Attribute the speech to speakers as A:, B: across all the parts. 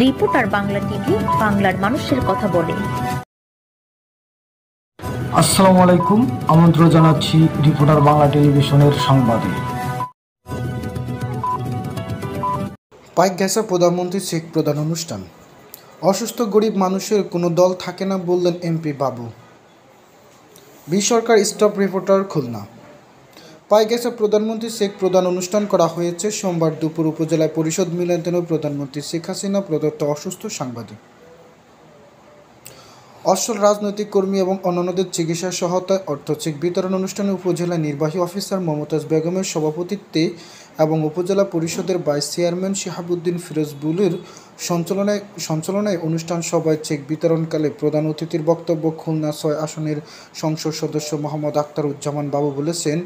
A: reporter Bangla TV বাংলার মানুষের কথা বলে আসসালামু আলাইকুম আমন্ত্রণ জানাচ্ছি রিপোর্টার বাংলা টেলিভিশনের সংবাদে পাইকঘাসা প্রধানমন্ত্রী শেখ প্রধান অনুষ্ঠান অসুস্থ গরিব মানুষের কোনো দল থাকে না বললেন এমপি বাবু বিসরকার স্টপ রিপোর্টার খুলনা পাইগেসা প্রধানমন্ত্রী শেখ প্রদান অনুষ্ঠান করা হয়েছে সোমবার দুপুর উপজেলায় পরিষদ মিলনায়তনে প্রধানমন্ত্রী শেখ হাসিনা প্রদত্ত অসুস্থ সাংবাদিক অসল রাজনৈতিক কর্মী এবং অন্যান্যদের চিকিৎসা সহায়তায় অর্থ চেক বিতরণ অনুষ্ঠানে উপজেলা নির্বাহী অফিসার মমতাজ বেগমের সভাপতিত্বে এবং উপজেলা পরিষদের ভাইস চেয়ারম্যান শাহাবুদ্দিন ফিরোজ বুলুর সঞ্চালনায় সঞ্চালনায় অনুষ্ঠান সভায় চেক বিতরণকালে প্রধান অতিথির বক্তব্য খুলনা ছয় আসনের সংসদ সদস্য মোহাম্মদ আক্তার উজ্জামান বাবু বলেছেন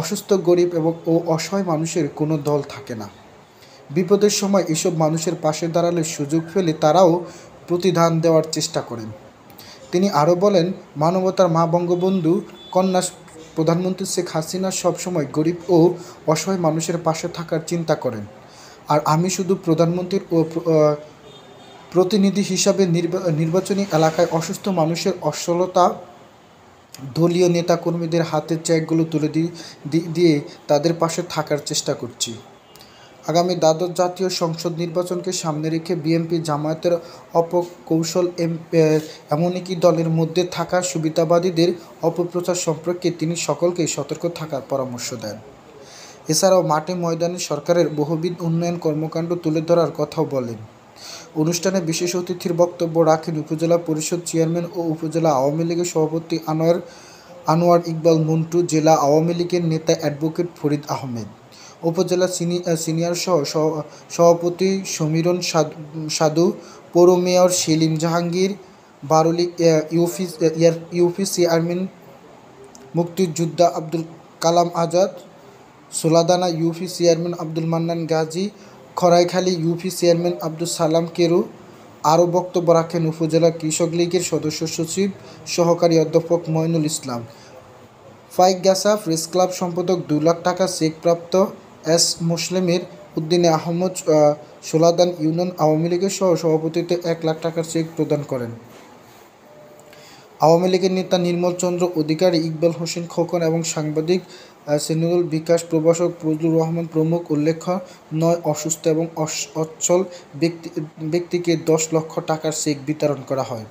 A: অসুস্থ গরিব এবং ও অসহায় মানুষের কোনো দল থাকে না বিপদের সময় এসব মানুষের পাশে দাঁড়ালে সুযোগ পেলে তারাও প্রতিদান দেওয়ার চেষ্টা করেন তিনি আরও বলেন মানবতার মা বঙ্গবন্ধু কন্যা প্রধানমন্ত্রী শেখ হাসিনা সবসময় গরিব ও অসহায় মানুষের পাশে থাকার চিন্তা করেন আর আমি শুধু প্রধানমন্ত্রীর ও প্রতিনিধি হিসাবে নির্বাচনী এলাকায় অসুস্থ মানুষের অসলতা দলীয় নেতাকর্মীদের হাতে চেকগুলো তুলে দিয়ে তাদের পাশে থাকার চেষ্টা করছি আগামী দ্বাদশ জাতীয় সংসদ নির্বাচনকে সামনে রেখে বিএনপি জামায়াতের অপকৌশল এমনকি দলের মধ্যে থাকা সুবিধাবাদীদের অপপ্রচার সম্পর্কে তিনি সকলকেই সতর্ক থাকার পরামর্শ দেন এছাড়াও মাঠে ময়দানে সরকারের বহুবিধ উন্নয়ন কর্মকাণ্ড তুলে ধরার কথাও বলেন অনুষ্ঠানে বিশেষ অতিথির বক্তব্য রাখেন উপজেলা পরিষদ চেয়ারম্যান ও উপজেলা আওয়ামী লীগের সভাপতি আনোয়ার আনোয়ার ইকবাল মন্টু জেলা আওয়ামী লীগের নেতা অ্যাডভোকেট ফরিদ আহমেদ উপজেলা সিনিয়র সহ সভাপতি সমীরণ সাধু পৌর mayor Selim Jahangir Baruli UP UP chairman মুক্তিযোদ্ধা Abdul Kalam Azad Soladana UP chairman Abdul Mannan Gazi Kharaikhali UP chairman Abdul Salam Keru আরও বক্তব্য রাখেন উপজেলা কৃষক লীগের সদস্য সচিব সহকারী অধ্যাপক মইনুল ইসলাম গ্যাসা প্রেস ক্লাব সম্পাদক দু লাখ টাকা চেকপ্রাপ্ত এস মুসলিমের উদ্দিনে আহমদ সোলাদান ইউনিয়ন আওয়ামী লীগের সহ সভাপতিত্বে এক লাখ টাকার চেক প্রদান করেন আওয়ামী লীগের নেতা নির্মল চন্দ্র অধিকারী ইকবাল হোসেন খোকন এবং সাংবাদিক সিনুল বিকাশ প্রভাষক ফজলুর রহমান প্রমুখ উল্লেখ্য নয় অসুস্থ এবং অচ্ছল ব্যক্তি ব্যক্তিকে দশ লক্ষ টাকার চেক বিতরণ করা হয়